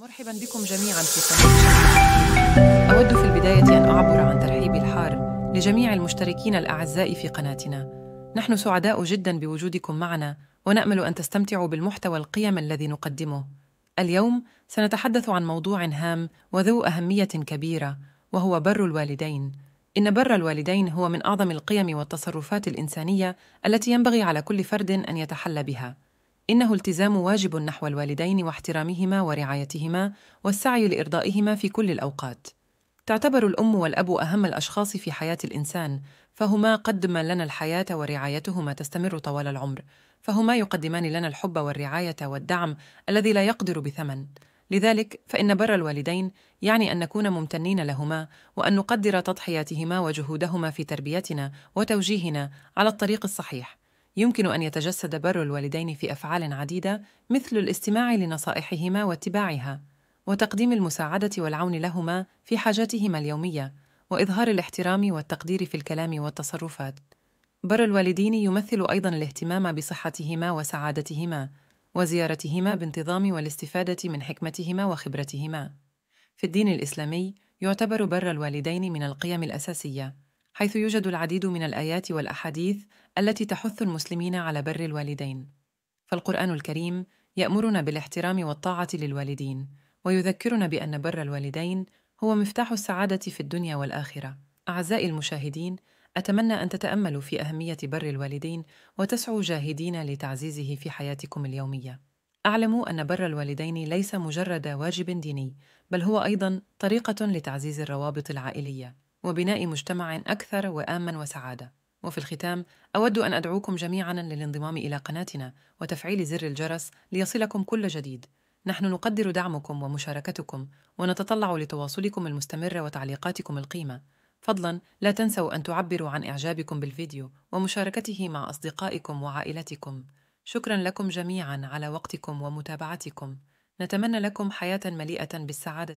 مرحبا بكم جميعا في قناتنا أود في البداية أن أعبر عن ترحيبي الحار لجميع المشتركين الأعزاء في قناتنا نحن سعداء جدا بوجودكم معنا ونأمل أن تستمتعوا بالمحتوى القيم الذي نقدمه اليوم سنتحدث عن موضوع هام وذو أهمية كبيرة وهو بر الوالدين إن بر الوالدين هو من أعظم القيم والتصرفات الإنسانية التي ينبغي على كل فرد أن يتحلى بها انه التزام واجب نحو الوالدين واحترامهما ورعايتهما والسعي لارضائهما في كل الاوقات تعتبر الام والاب اهم الاشخاص في حياه الانسان فهما قدما لنا الحياه ورعايتهما تستمر طوال العمر فهما يقدمان لنا الحب والرعايه والدعم الذي لا يقدر بثمن لذلك فان بر الوالدين يعني ان نكون ممتنين لهما وان نقدر تضحياتهما وجهودهما في تربيتنا وتوجيهنا على الطريق الصحيح يمكن أن يتجسد بر الوالدين في أفعال عديدة مثل الاستماع لنصائحهما واتباعها، وتقديم المساعدة والعون لهما في حاجاتهما اليومية، وإظهار الاحترام والتقدير في الكلام والتصرفات. بر الوالدين يمثل أيضًا الاهتمام بصحتهما وسعادتهما، وزيارتهما بانتظام والاستفادة من حكمتهما وخبرتهما. في الدين الإسلامي، يعتبر بر الوالدين من القيم الأساسية، حيث يوجد العديد من الايات والاحاديث التي تحث المسلمين على بر الوالدين فالقران الكريم يامرنا بالاحترام والطاعه للوالدين ويذكرنا بان بر الوالدين هو مفتاح السعاده في الدنيا والاخره اعزائي المشاهدين اتمنى ان تتاملوا في اهميه بر الوالدين وتسعوا جاهدين لتعزيزه في حياتكم اليوميه اعلموا ان بر الوالدين ليس مجرد واجب ديني بل هو ايضا طريقه لتعزيز الروابط العائليه وبناء مجتمع أكثر وآمن وسعادة. وفي الختام أود أن أدعوكم جميعا للانضمام إلى قناتنا وتفعيل زر الجرس ليصلكم كل جديد. نحن نقدر دعمكم ومشاركتكم ونتطلع لتواصلكم المستمر وتعليقاتكم القيمة. فضلا لا تنسوا أن تعبروا عن إعجابكم بالفيديو ومشاركته مع أصدقائكم وعائلتكم. شكرا لكم جميعا على وقتكم ومتابعتكم. نتمنى لكم حياة مليئة بالسعادة